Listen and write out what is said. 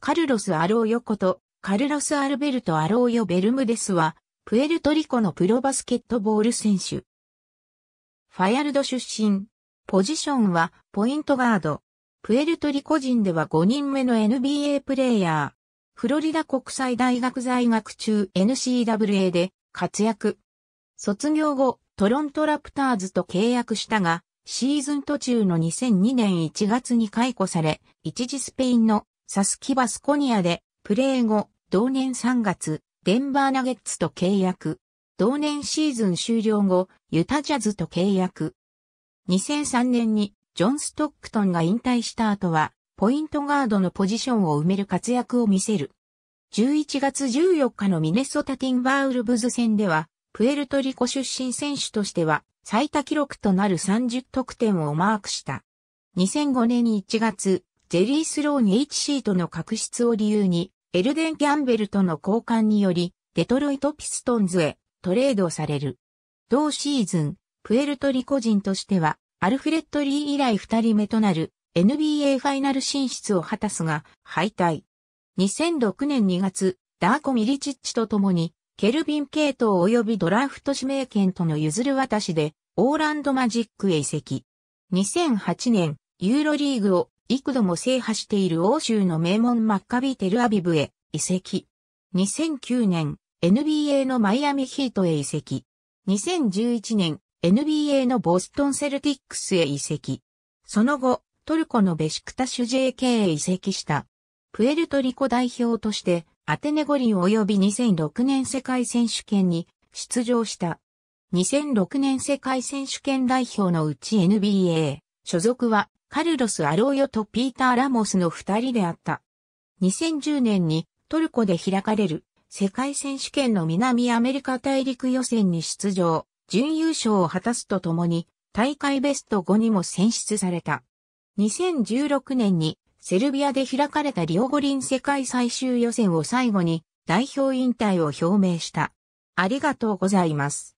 カルロス・アローヨこと、カルロス・アルベルト・アローヨ・ベルムデスは、プエルトリコのプロバスケットボール選手。ファヤルド出身。ポジションは、ポイントガード。プエルトリコ人では5人目の NBA プレイヤー。フロリダ国際大学在学中 n c w a で活躍。卒業後、トロントラプターズと契約したが、シーズン途中の2002年1月に解雇され、一時スペインのサスキバスコニアで、プレー後、同年3月、デンバーナゲッツと契約。同年シーズン終了後、ユタジャズと契約。2003年に、ジョン・ストックトンが引退した後は、ポイントガードのポジションを埋める活躍を見せる。11月14日のミネソタティンバーウルブズ戦では、プエルトリコ出身選手としては、最多記録となる30得点をマークした。2005年1月、ジェリースローに HC との確執を理由に、エルデン・ギャンベルとの交換により、デトロイト・ピストンズへトレードされる。同シーズン、プエルトリコ人としては、アルフレッド・リー以来二人目となる NBA ファイナル進出を果たすが、敗退。2006年2月、ダーコ・ミリチッチと共に、ケルビン・ケイト及びドラフト指名権との譲る渡しで、オーランド・マジックへ移籍。2008年、ユーロリーグを幾度も制覇している欧州の名門マッカビテルアビブへ移籍。2009年、NBA のマイアミヒートへ移籍。2011年、NBA のボストンセルティックスへ移籍。その後、トルコのベシクタシュ JK へ移籍した。プエルトリコ代表として、アテネ五輪及び2006年世界選手権に出場した。2006年世界選手権代表のうち NBA 所属はカルロス・アローヨとピーター・ラモスの二人であった。2010年にトルコで開かれる世界選手権の南アメリカ大陸予選に出場、準優勝を果たすとともに大会ベスト5にも選出された。2016年にセルビアで開かれたリオ五輪世界最終予選を最後に代表引退を表明した。ありがとうございます。